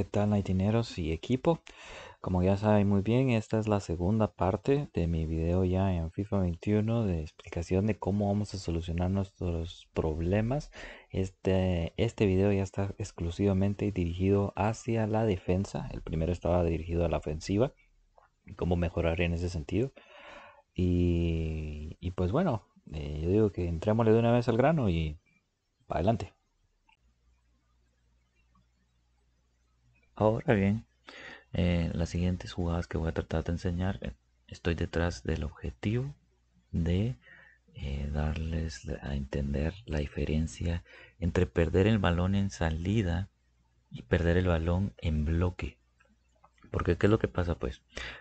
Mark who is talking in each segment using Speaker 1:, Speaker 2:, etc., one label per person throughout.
Speaker 1: qué tal hay dineros y equipo como ya saben muy bien esta es la segunda parte de mi video ya en FIFA 21 de explicación de cómo vamos a solucionar nuestros problemas este, este video ya está exclusivamente dirigido hacia la defensa el primero estaba dirigido a la ofensiva y cómo mejorar en ese sentido y, y pues bueno eh, yo digo que entrémosle de una vez al grano y adelante Ahora bien, eh, las siguientes jugadas que voy a tratar de enseñar, eh, estoy detrás del objetivo de eh, darles a entender la diferencia entre perder el balón en salida y perder el balón en bloque. Porque qué es lo que pasa pues,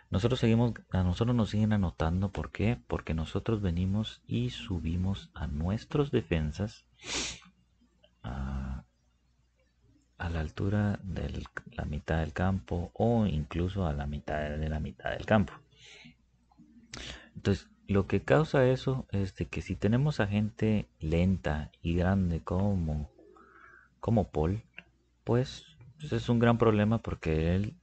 Speaker 1: nosotros seguimos, a nosotros nos siguen anotando, ¿por qué? Porque nosotros venimos y subimos a nuestros defensas a la altura de la mitad del campo o incluso a la mitad de la mitad del campo. Entonces, lo que causa eso es que si tenemos a gente lenta y grande como, como Paul, pues, pues es un gran problema porque él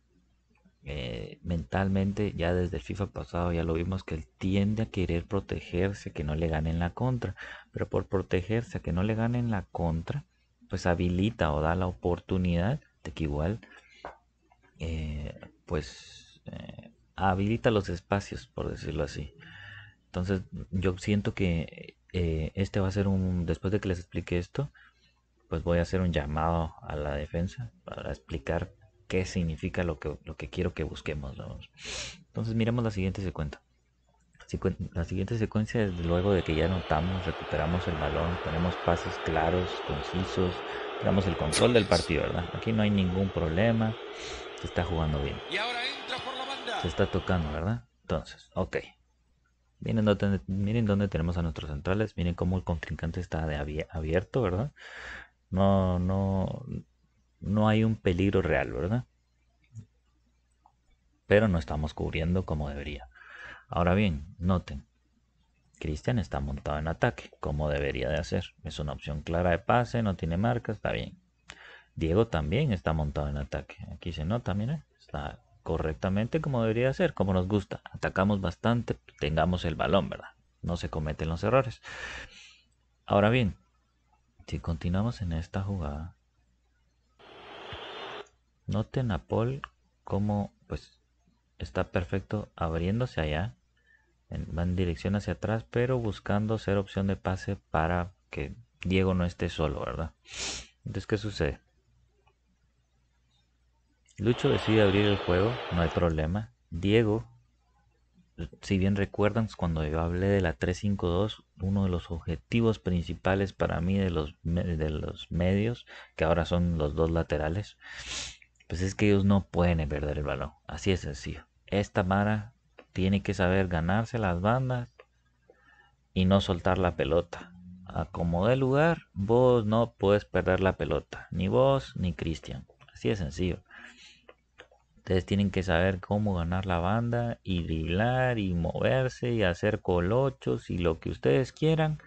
Speaker 1: eh, mentalmente, ya desde el FIFA pasado, ya lo vimos que él tiende a querer protegerse, que no le ganen la contra. Pero por protegerse, a que no le ganen la contra, pues habilita o da la oportunidad de que igual eh, pues eh, habilita los espacios por decirlo así entonces yo siento que eh, este va a ser un después de que les explique esto pues voy a hacer un llamado a la defensa para explicar qué significa lo que, lo que quiero que busquemos. Entonces miremos la siguiente secuencia. La siguiente secuencia, es luego de que ya notamos, recuperamos el balón, tenemos pases claros, concisos, tenemos el control del partido, ¿verdad? Aquí no hay ningún problema, se está jugando bien. Se está tocando, ¿verdad? Entonces, ok. Miren dónde, miren dónde tenemos a nuestros centrales, miren cómo el contrincante está de abierto, ¿verdad? No, no, no hay un peligro real, ¿verdad? Pero no estamos cubriendo como debería. Ahora bien, noten, Cristian está montado en ataque, como debería de hacer. Es una opción clara de pase, no tiene marca, está bien. Diego también está montado en ataque. Aquí se nota, miren, está correctamente como debería ser, como nos gusta. Atacamos bastante, tengamos el balón, ¿verdad? No se cometen los errores. Ahora bien, si continuamos en esta jugada, noten a Paul como pues está perfecto abriéndose allá va en dirección hacia atrás, pero buscando ser opción de pase para que Diego no esté solo, ¿verdad? Entonces, ¿qué sucede? Lucho decide abrir el juego, no hay problema. Diego, si bien recuerdan, cuando yo hablé de la 3-5-2, uno de los objetivos principales para mí de los, de los medios, que ahora son los dos laterales, pues es que ellos no pueden perder el balón. Así es sencillo. Esta Mara tiene que saber ganarse las bandas y no soltar la pelota. como el lugar, vos no puedes perder la pelota, ni vos ni Cristian. Así de sencillo. Ustedes tienen que saber cómo ganar la banda y driblar y moverse y hacer colochos y lo que ustedes quieran,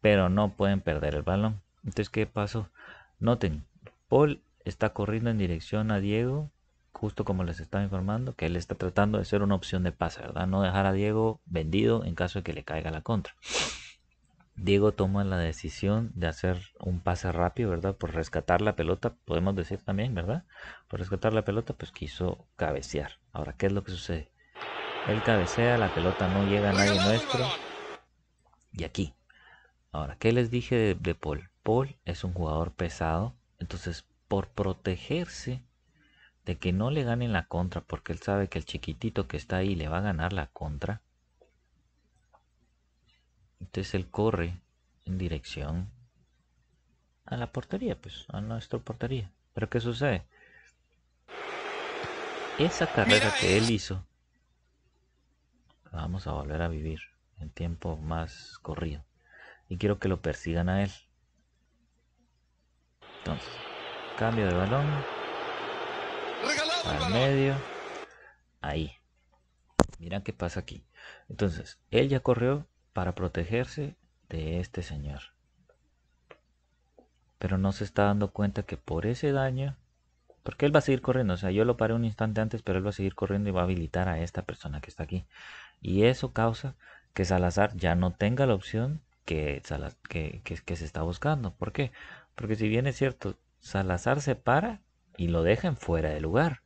Speaker 1: pero no pueden perder el balón. Entonces, ¿qué pasó? Noten, Paul está corriendo en dirección a Diego justo como les estaba informando, que él está tratando de ser una opción de pase, ¿verdad? No dejar a Diego vendido en caso de que le caiga la contra. Diego toma la decisión de hacer un pase rápido, ¿verdad? Por rescatar la pelota, podemos decir también, ¿verdad? Por rescatar la pelota, pues quiso cabecear. Ahora, ¿qué es lo que sucede? Él cabecea, la pelota no llega a nadie nuestro. Y aquí. Ahora, ¿qué les dije de, de Paul? Paul es un jugador pesado, entonces por protegerse de que no le ganen la contra porque él sabe que el chiquitito que está ahí le va a ganar la contra. Entonces él corre en dirección a la portería, pues, a nuestra portería. Pero ¿qué sucede? Esa carrera que él hizo, vamos a volver a vivir en tiempo más corrido. Y quiero que lo persigan a él. Entonces, cambio de balón, al medio, ahí. Mira qué pasa aquí. Entonces, él ya corrió para protegerse de este señor. Pero no se está dando cuenta que por ese daño, porque él va a seguir corriendo, o sea, yo lo paré un instante antes, pero él va a seguir corriendo y va a habilitar a esta persona que está aquí. Y eso causa que Salazar ya no tenga la opción que, que, que, que se está buscando. ¿Por qué? Porque si bien es cierto, Salazar se para y lo dejan fuera de lugar.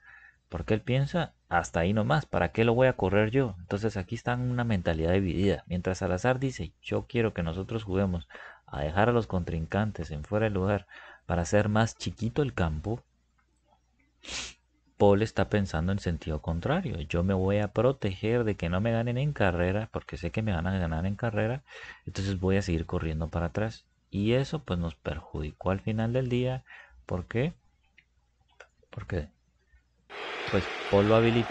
Speaker 1: Porque él piensa, hasta ahí nomás, ¿para qué lo voy a correr yo? Entonces aquí está una mentalidad dividida. Mientras Salazar dice, yo quiero que nosotros juguemos a dejar a los contrincantes en fuera de lugar para hacer más chiquito el campo, Paul está pensando en sentido contrario. Yo me voy a proteger de que no me ganen en carrera, porque sé que me van a ganar en carrera, entonces voy a seguir corriendo para atrás. Y eso pues nos perjudicó al final del día. ¿Por qué? Porque pues Paul lo habilitó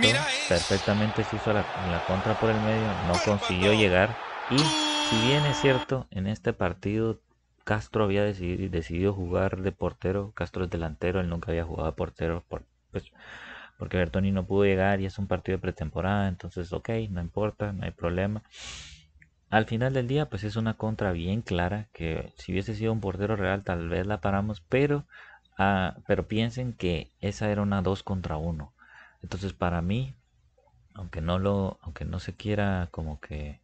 Speaker 1: perfectamente, se hizo la, contra por el medio, no consiguió llegar y si bien es cierto, en este partido Castro había decidido, jugar de portero, Castro es delantero, él nunca había jugado de portero pues, porque Bertoni no pudo llegar y es un partido de pretemporada, entonces ok, no importa, no hay problema. Al final del día, pues es una contra bien clara, que si hubiese sido un portero real tal vez la paramos, pero, ah, pero piensen que esa era una 2 contra 1. Entonces para mí, aunque no lo, aunque no se quiera como que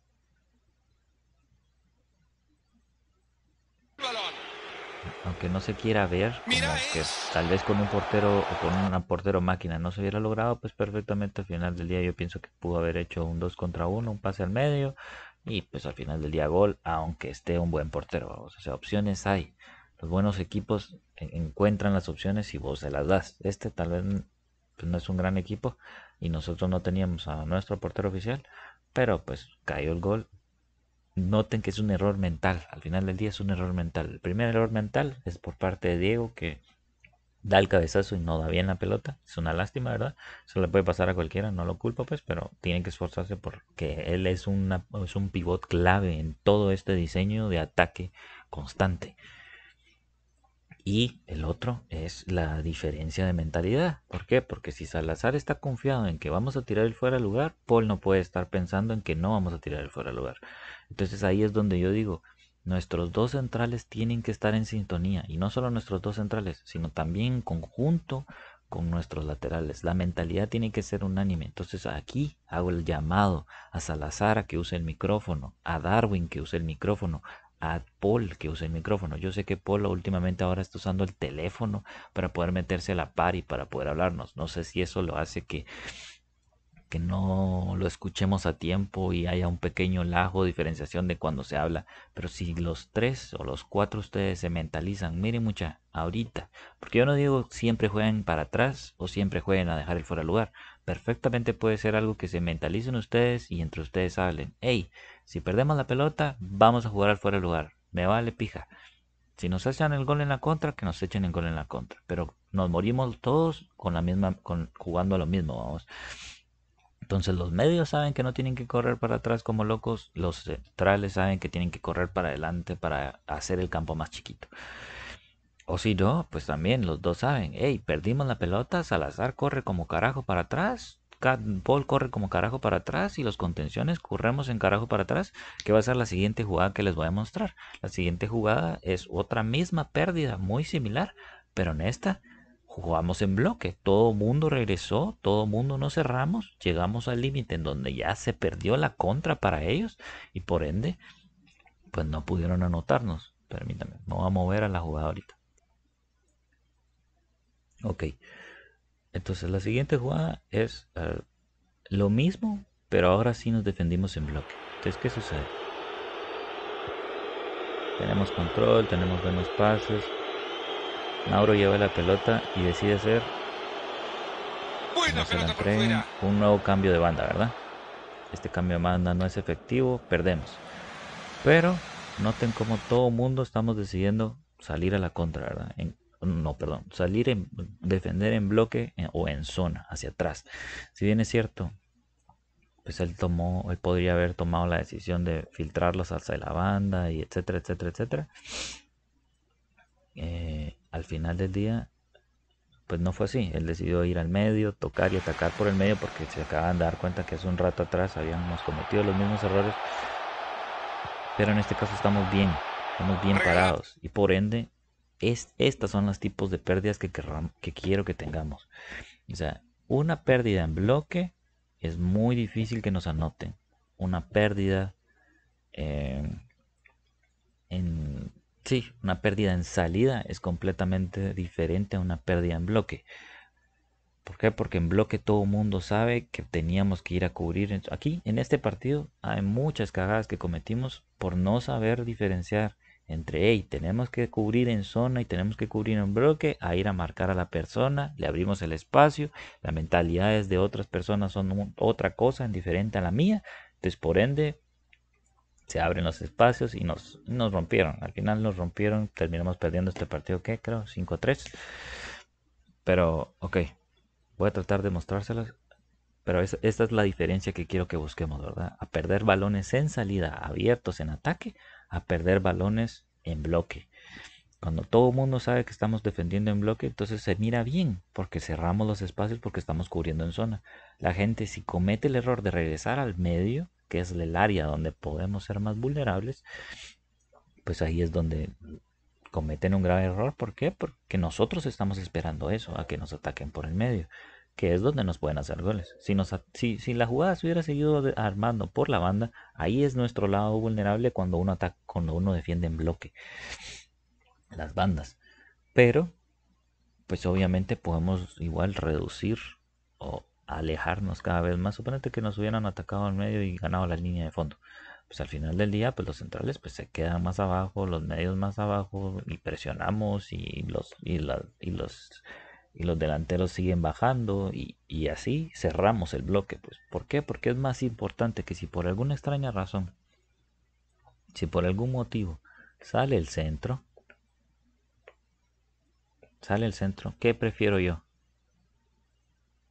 Speaker 1: aunque no se quiera ver, como que tal vez con un portero o con una portero máquina no se hubiera logrado, pues perfectamente al final del día yo pienso que pudo haber hecho un 2 contra 1, un pase al medio y pues al final del día gol, aunque esté un buen portero, o sea, opciones hay. Los buenos equipos encuentran las opciones y vos se las das. Este tal vez pues, no es un gran equipo y nosotros no teníamos a nuestro portero oficial, pero pues cayó el gol. Noten que es un error mental, al final del día es un error mental. El primer error mental es por parte de Diego que da el cabezazo y no da bien la pelota. Es una lástima, ¿verdad? Eso le puede pasar a cualquiera, no lo culpo pues, pero tiene que esforzarse porque él es, una, es un pivot clave en todo este diseño de ataque constante. Y el otro es la diferencia de mentalidad. ¿Por qué? Porque si Salazar está confiado en que vamos a tirar el fuera de lugar, Paul no puede estar pensando en que no vamos a tirar el fuera de lugar. Entonces ahí es donde yo digo, nuestros dos centrales tienen que estar en sintonía. Y no solo nuestros dos centrales, sino también en conjunto con nuestros laterales. La mentalidad tiene que ser unánime. Entonces aquí hago el llamado a Salazar a que use el micrófono, a Darwin que use el micrófono, a Paul que use el micrófono. Yo sé que Paul últimamente ahora está usando el teléfono para poder meterse a la par y para poder hablarnos. No sé si eso lo hace que, que no lo escuchemos a tiempo y haya un pequeño lajo, diferenciación de cuando se habla. Pero si los tres o los cuatro ustedes se mentalizan, miren mucha, ahorita. Porque yo no digo siempre jueguen para atrás o siempre jueguen a dejar el fuera lugar. Perfectamente puede ser algo que se mentalicen ustedes y entre ustedes hablen. Hey, si perdemos la pelota, vamos a jugar fuera de lugar. Me vale pija. Si nos echan el gol en la contra, que nos echen el gol en la contra. Pero nos morimos todos con la misma, con, jugando a lo mismo, Entonces los medios saben que no tienen que correr para atrás como locos, los centrales saben que tienen que correr para adelante para hacer el campo más chiquito. O si no, pues también los dos saben, hey, perdimos la pelota, Salazar corre como carajo para atrás, Paul corre como carajo para atrás y los contenciones corremos en carajo para atrás, que va a ser la siguiente jugada que les voy a mostrar. La siguiente jugada es otra misma pérdida, muy similar, pero en esta jugamos en bloque. Todo mundo regresó, todo mundo nos cerramos, llegamos al límite en donde ya se perdió la contra para ellos y por ende, pues no pudieron anotarnos. permítanme, no voy a mover a la jugada ahorita. Ok. Entonces la siguiente jugada es eh, lo mismo, pero ahora sí nos defendimos en bloque. Entonces, ¿qué sucede? Tenemos control, tenemos buenos pases. Mauro lleva la pelota y decide hacer un nuevo cambio de banda, ¿verdad? Este cambio de banda no es efectivo, perdemos. Pero noten como todo mundo estamos decidiendo salir a la contra, ¿verdad? no, perdón, salir en, defender en bloque eh, o en zona, hacia atrás. Si bien es cierto, pues él tomó, él podría haber tomado la decisión de filtrarlos de la banda y etcétera, etcétera, etcétera. Eh, al final del día, pues no fue así. Él decidió ir al medio, tocar y atacar por el medio porque se acaban de dar cuenta que hace un rato atrás habíamos cometido los mismos errores. Pero en este caso estamos bien, estamos bien parados y por ende estas son los tipos de pérdidas que, que quiero que tengamos. O sea, una pérdida en bloque es muy difícil que nos anoten. Una pérdida eh, en... Sí, una pérdida en salida es completamente diferente a una pérdida en bloque. ¿Por qué? Porque en bloque todo el mundo sabe que teníamos que ir a cubrir. Aquí, en este partido, hay muchas cagadas que cometimos por no saber diferenciar entre, hey, tenemos que cubrir en zona y tenemos que cubrir en bloque, a ir a marcar a la persona, le abrimos el espacio, las mentalidades de otras personas son otra cosa, diferente a la mía, entonces por ende se abren los espacios y nos, nos rompieron, al final nos rompieron, terminamos perdiendo este partido, ¿qué? Creo, 5-3, pero ok, voy a tratar de mostrárselos. Pero esta es la diferencia que quiero que busquemos, ¿verdad? A perder balones en salida, abiertos en ataque, a perder balones en bloque. Cuando todo el mundo sabe que estamos defendiendo en bloque, entonces se mira bien, porque cerramos los espacios, porque estamos cubriendo en zona. La gente si comete el error de regresar al medio, que es el área donde podemos ser más vulnerables, pues ahí es donde cometen un grave error. ¿Por qué? Porque nosotros estamos esperando eso, a que nos ataquen por el medio que es donde nos pueden hacer goles. Si, nos, si la jugada se hubiera seguido armando por la banda, ahí es nuestro lado vulnerable cuando uno ataca, cuando uno defiende en bloque las bandas. Pero, pues obviamente podemos igual reducir o alejarnos cada vez más. Suponete que nos hubieran atacado al medio y ganado la línea de fondo. Pues al final del día, pues los centrales pues se quedan más abajo, los medios más abajo y presionamos y los, y y los y los delanteros siguen bajando y, así cerramos el bloque. Pues, ¿Por qué? Porque es más importante que si por alguna extraña razón, si por algún motivo sale el centro, sale el centro, ¿qué prefiero yo?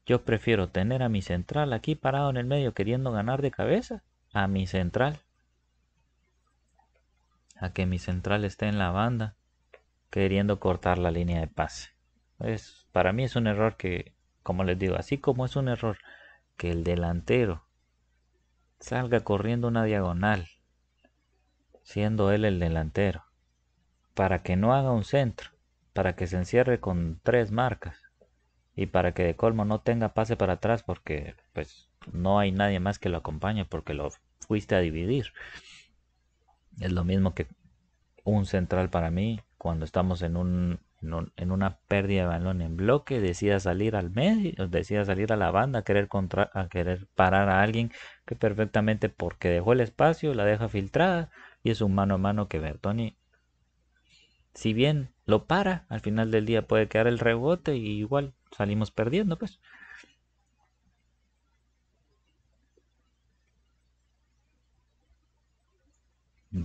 Speaker 1: Yo prefiero tener a mi central aquí parado en el medio queriendo ganar de cabeza a mi central. A que mi central esté en la banda queriendo cortar la línea de pase. Es, para mí es un error que, como les digo, así como es un error que el delantero salga corriendo una diagonal, siendo él el delantero, para que no haga un centro, para que se encierre con tres marcas y para que de colmo no tenga pase para atrás porque pues no hay nadie más que lo acompañe porque lo fuiste a dividir. Es lo mismo que un central para mí cuando estamos en un en una pérdida de balón en bloque, decida salir al medio, decida salir a la banda, a querer, contra, a querer parar a alguien que perfectamente porque dejó el espacio la deja filtrada y es un mano a mano que Bertoni, si bien lo para, al final del día puede quedar el rebote y igual salimos perdiendo pues.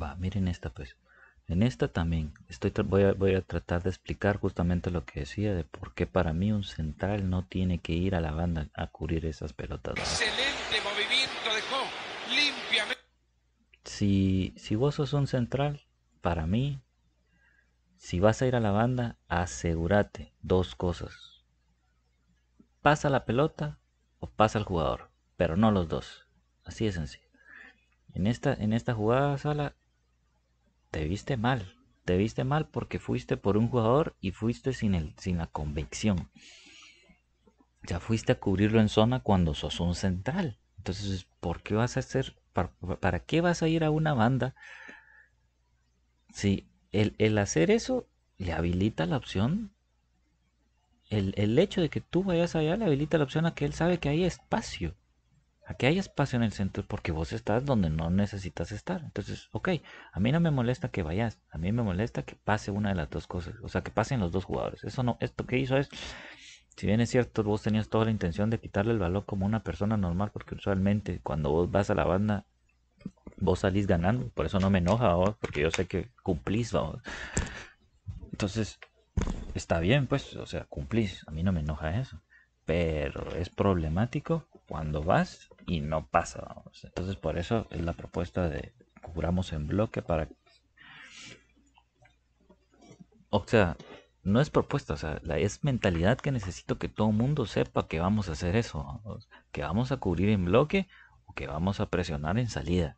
Speaker 1: Va, miren esta pues. En esta también estoy, voy a, voy, a, tratar de explicar justamente lo que decía de por qué para mí un central no tiene que ir a la banda a cubrir esas pelotas. Excelente movimiento limpiamente. Si, si vos sos un central, para mí, si vas a ir a la banda, asegúrate dos cosas. Pasa la pelota o pasa el jugador, pero no los dos. Así es sencillo. En esta, en esta jugada, Sala, te viste mal. Te viste mal porque fuiste por un jugador y fuiste sin, el, sin la convicción. Ya fuiste a cubrirlo en zona cuando sos un central. Entonces, ¿por qué vas a hacer? ¿Para, qué vas a ir a una banda? Si el, hacer eso le habilita la opción el, el, hecho de que tú vayas allá le habilita la opción a que él sabe que hay espacio que haya espacio en el centro porque vos estás donde no necesitas estar. Entonces, ok, a mí no me molesta que vayas, a mí me molesta que pase una de las dos cosas, o sea, que pasen los dos jugadores. Eso no, esto que hizo es, si bien es cierto, vos tenías toda la intención de quitarle el balón como una persona normal, porque usualmente cuando vos vas a la banda, vos salís ganando, por eso no me enoja vos, porque yo sé que cumplís vos. Entonces, está bien, pues, o sea, cumplís, a mí no me enoja eso, pero es problemático cuando vas y no pasa. Entonces por eso es la propuesta de cubramos en bloque para... O sea, no es propuesta, o sea, es mentalidad que necesito que todo el mundo sepa que vamos a hacer eso, que vamos a cubrir en bloque o que vamos a presionar en salida.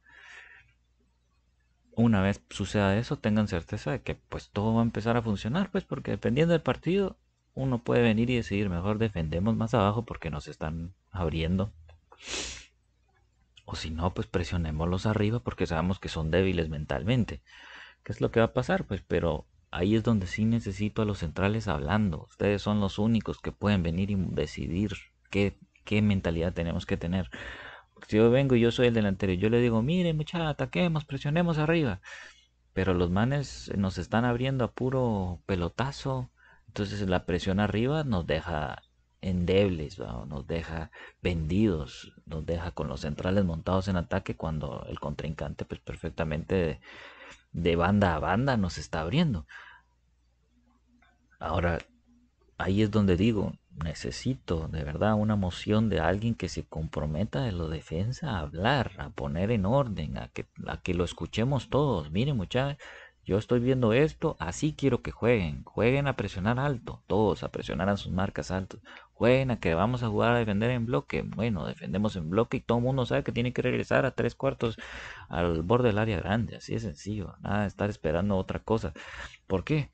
Speaker 1: Una vez suceda eso, tengan certeza de que pues todo va a empezar a funcionar, pues porque dependiendo del partido, uno puede venir y decidir, mejor defendemos más abajo porque nos están abriendo. O si no, pues presionémoslos arriba porque sabemos que son débiles mentalmente. ¿Qué es lo que va a pasar? Pues pero ahí es donde sí necesito a los centrales hablando. Ustedes son los únicos que pueden venir y decidir qué, qué mentalidad tenemos que tener. si yo vengo y yo soy el delantero yo le digo, mire muchacha, ataquemos, presionemos arriba. Pero los manes nos están abriendo a puro pelotazo. Entonces la presión arriba nos deja endebles, nos deja vendidos, nos deja con los centrales montados en ataque cuando el contrincante pues perfectamente de, banda a banda nos está abriendo. Ahora, ahí es donde digo, necesito de verdad una moción de alguien que se comprometa de lo defensa a hablar, a poner en orden, a que, que lo escuchemos todos. Miren muchachos, yo estoy viendo esto, así quiero que jueguen. Jueguen a presionar alto, todos a presionar a sus marcas altos. Buena, que vamos a jugar a defender en bloque. Bueno, defendemos en bloque y todo el mundo sabe que tiene que regresar a tres cuartos al borde del área grande. Así de sencillo. Nada de estar esperando otra cosa. ¿Por qué?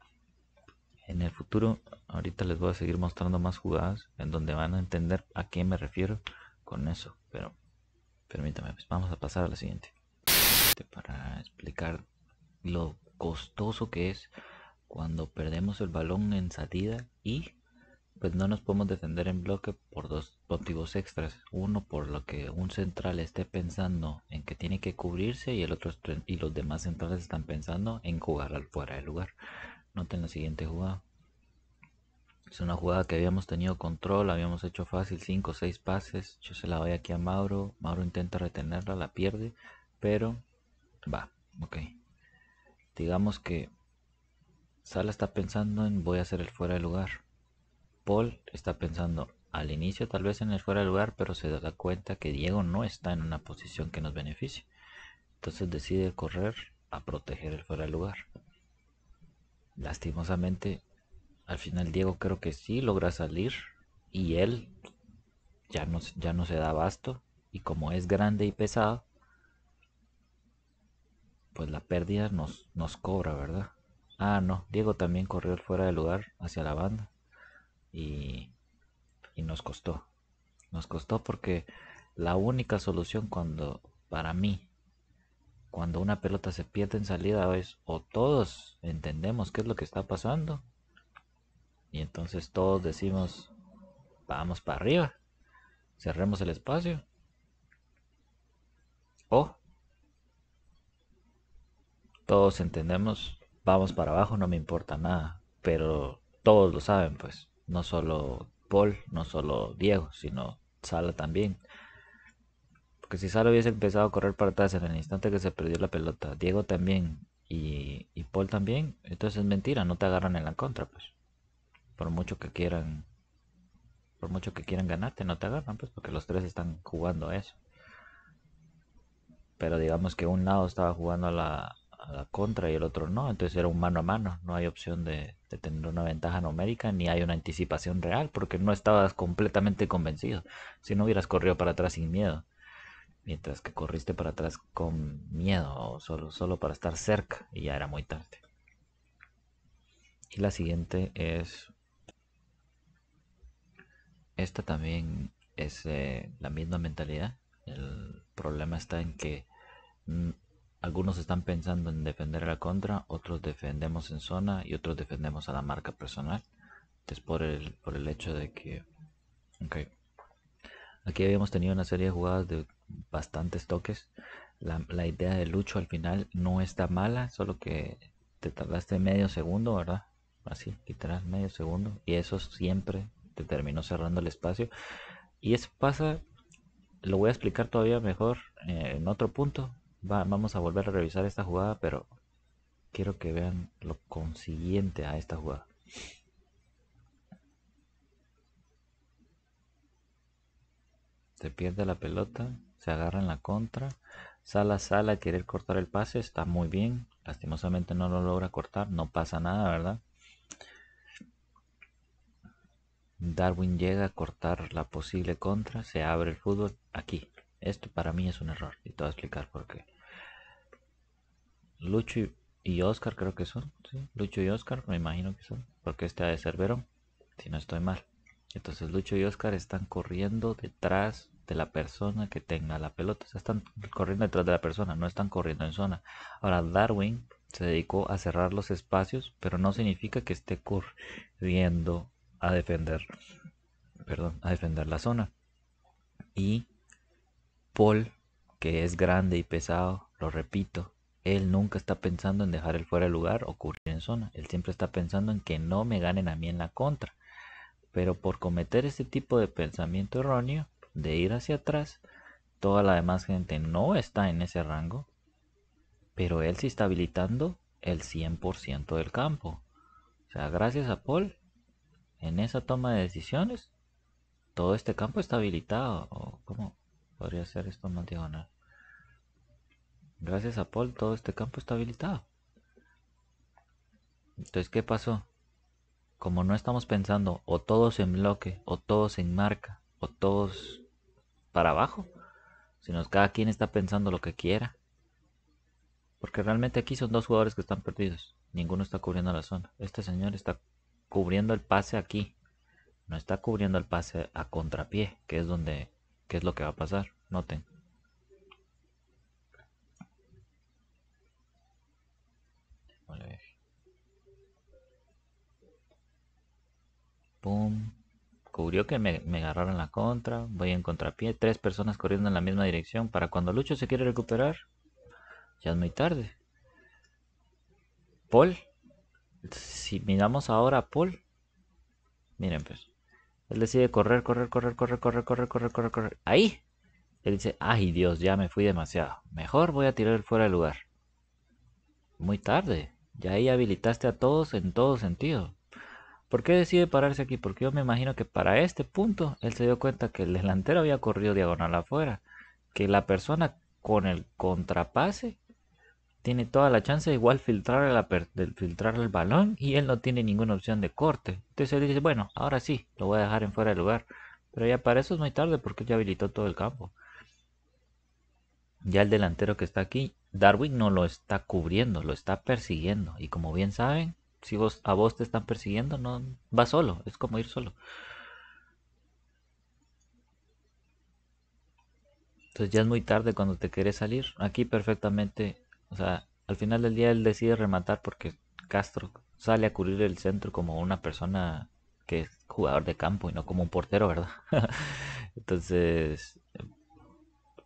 Speaker 1: En el futuro, ahorita les voy a seguir mostrando más jugadas en donde van a entender a qué me refiero con eso. Pero permítame, pues, vamos a pasar a la siguiente. Este, para explicar lo costoso que es cuando perdemos el balón en salida y pues no nos podemos defender en bloque por dos motivos extras. Uno, por lo que un central esté pensando en que tiene que cubrirse y, el otro, y los demás centrales están pensando en jugar al fuera de lugar. Noten la siguiente jugada. Es una jugada que habíamos tenido control, habíamos hecho fácil 5 o 6 pases. Yo se la doy aquí a Mauro. Mauro intenta retenerla, la pierde, pero va, ok. Digamos que Sala está pensando en voy a hacer el fuera de lugar Paul está pensando al inicio tal vez en el fuera de lugar, pero se da cuenta que Diego no está en una posición que nos beneficie. Entonces decide correr a proteger el fuera de lugar. Lastimosamente, al final Diego creo que sí logra salir y él ya no, ya no se da abasto y como es grande y pesado, pues la pérdida nos, nos cobra, ¿verdad? Ah, no, Diego también corrió el fuera de lugar hacia la banda y, y nos costó. Nos costó porque la única solución cuando, para mí, cuando una pelota se pierde en salida es o todos entendemos qué es lo que está pasando y entonces todos decimos vamos para arriba, cerremos el espacio o todos entendemos vamos para abajo, no me importa nada, pero todos lo saben pues no solo Paul, no solo Diego, sino Sala también. Porque si Sala hubiese empezado a correr para atrás en el instante que se perdió la pelota, Diego también y, Paul también, entonces es mentira, no te agarran en la contra, pues. Por mucho que quieran, por mucho que quieran ganarte, no te agarran, pues, porque los tres están jugando a eso. Pero digamos que un lado estaba jugando a la, a la contra y el otro no, entonces era un mano a mano, no hay opción de, de tener una ventaja numérica ni hay una anticipación real porque no estabas completamente convencido. Si no hubieras corrido para atrás sin miedo, mientras que corriste para atrás con miedo o solo, solo para estar cerca y ya era muy tarde. Y la siguiente es... Esta también es eh, la misma mentalidad. El problema está en que mm, algunos están pensando en defender a la contra, otros defendemos en zona y otros defendemos a la marca personal. Es por el, por el hecho de que... Okay. Aquí habíamos tenido una serie de jugadas de bastantes toques. La, idea de Lucho al final no está mala, solo que te tardaste medio segundo, ¿verdad? Así, literal, medio segundo. Y eso siempre te terminó cerrando el espacio. Y eso pasa, lo voy a explicar todavía mejor eh, en otro punto, vamos a volver a revisar esta jugada, pero quiero que vean lo consiguiente a esta jugada. Se pierde la pelota, se agarra en la contra. Sala, sala, quiere cortar el pase, está muy bien. Lastimosamente no lo logra cortar, no pasa nada, ¿verdad? Darwin llega a cortar la posible contra, se abre el fútbol aquí. Esto para mí es un error y te voy a explicar por qué. Lucho y, Oscar creo que son, Lucho y Oscar me imagino que son, porque este ha de ser Verón, si no estoy mal. Entonces Lucho y Oscar están corriendo detrás de la persona que tenga la pelota, o sea, están corriendo detrás de la persona, no están corriendo en zona. Ahora Darwin se dedicó a cerrar los espacios, pero no significa que esté corriendo a defender, perdón, a defender la zona. Y Paul, que es grande y pesado, lo repito, él nunca está pensando en dejar el fuera de lugar o cubrir en zona. Él siempre está pensando en que no me ganen a mí en la contra. Pero por cometer ese tipo de pensamiento erróneo, de ir hacia atrás, toda la demás gente no está en ese rango, pero él sí está habilitando el 100% del campo. O sea, gracias a Paul, en esa toma de decisiones, todo este campo está habilitado. ¿Cómo? podría ser esto más diagonal gracias a Paul todo este campo está habilitado entonces ¿qué pasó? como no estamos pensando o todos en bloque o todos en marca o todos para abajo sino cada quien está pensando lo que quiera porque realmente aquí son dos jugadores que están perdidos ninguno está cubriendo la zona este señor está cubriendo el pase aquí no está cubriendo el pase a contrapié que es donde qué es lo que va a pasar. Noten. Pum. Cubrió que me, me agarraron la contra. Voy en contrapié. Tres personas corriendo en la misma dirección. Para cuando Lucho se quiere recuperar, ya es muy tarde. Paul. Si miramos ahora a Paul. Miren pues. Él decide correr, correr, correr, correr, correr, correr, correr, correr, correr. Ahí. Él dice, ay Dios, ya me fui demasiado. Mejor voy a tirar fuera del lugar. Muy tarde. Ya ahí habilitaste a todos en todo sentido. ¿Por qué decide pararse aquí? Porque yo me imagino que para este punto él se dio cuenta que el delantero había corrido diagonal afuera. Que la persona con el contrapase tiene toda la chance igual filtrar, de filtrar el balón y él no tiene ninguna opción de corte. Entonces él dice, bueno, ahora sí, lo voy a dejar en fuera de lugar. Pero ya para eso es muy tarde porque ya habilitó todo el campo. Ya el delantero que está aquí, Darwin no lo está cubriendo, lo está persiguiendo. Y como bien saben, si vos, a vos te están persiguiendo, no va solo, es como ir solo. Entonces ya es muy tarde cuando te quieres salir. Aquí perfectamente o sea, al final del día él decide rematar porque Castro sale a cubrir el centro como una persona que es jugador de campo y no como un portero, ¿verdad? Entonces,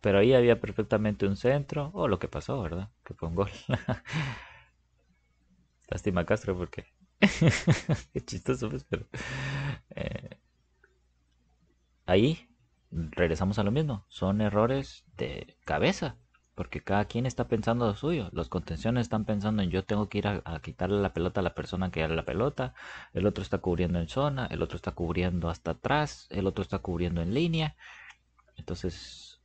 Speaker 1: pero ahí había perfectamente un centro, o lo que pasó, ¿verdad? Que fue un gol. Lástima Castro porque... Qué chistoso, pues, pero... Eh, ahí regresamos a lo mismo, son errores de cabeza porque cada quien está pensando lo suyo. Los contenciones están pensando en yo tengo que ir a, quitarle la pelota a la persona que da la pelota, el otro está cubriendo en zona, el otro está cubriendo hasta atrás, el otro está cubriendo en línea. Entonces,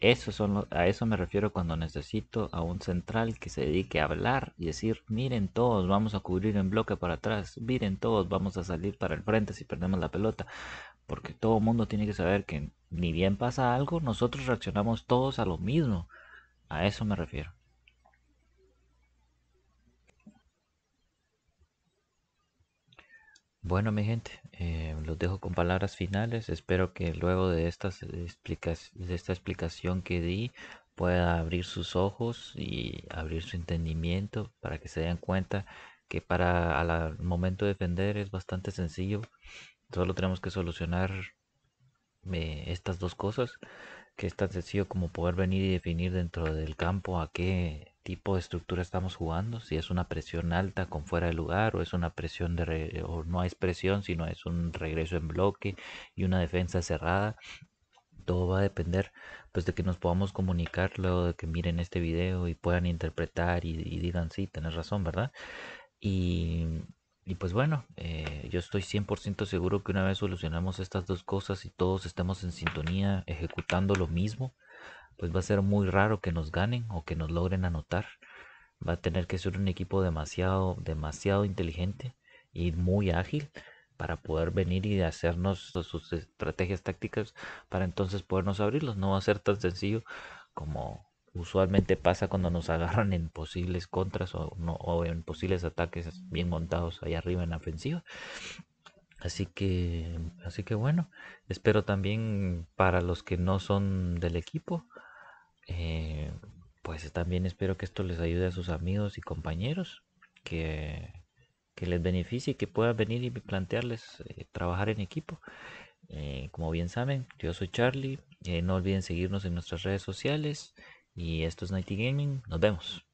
Speaker 1: eso son a eso me refiero cuando necesito a un central que se dedique a hablar y decir, miren todos, vamos a cubrir en bloque para atrás, miren todos, vamos a salir para el frente si perdemos la pelota. Porque todo mundo tiene que saber que ni bien pasa algo, nosotros reaccionamos todos a lo mismo a eso me refiero. Bueno, mi gente, eh, los dejo con palabras finales. Espero que luego de, estas de esta explicación que di pueda abrir sus ojos y abrir su entendimiento para que se den cuenta que para al momento de defender es bastante sencillo. Solo tenemos que solucionar eh, estas dos cosas que es tan sencillo como poder venir y definir dentro del campo a qué tipo de estructura estamos jugando, si es una presión alta con fuera de lugar o es una presión de o no es presión, sino es un regreso en bloque y una defensa cerrada. Todo va a depender pues de que nos podamos comunicar luego de que miren este video y puedan interpretar y, digan sí, tenés razón, ¿verdad? Y y pues bueno, eh, yo estoy 100% seguro que una vez solucionamos estas dos cosas y todos estemos en sintonía ejecutando lo mismo, pues va a ser muy raro que nos ganen o que nos logren anotar. Va a tener que ser un equipo demasiado, demasiado inteligente y muy ágil para poder venir y hacernos sus estrategias tácticas para entonces podernos abrirlos. No va a ser tan sencillo como, usualmente pasa cuando nos agarran en posibles contras o, en posibles ataques bien montados ahí arriba en la ofensiva. Así que, así que bueno, espero también para los que no son del equipo, eh, pues también espero que esto les ayude a sus amigos y compañeros, que, que les beneficie y que puedan venir y plantearles eh, trabajar en equipo. Eh, como bien saben, yo soy Charlie, no olviden seguirnos en nuestras redes sociales, y esto es Nighty Gaming. Nos vemos.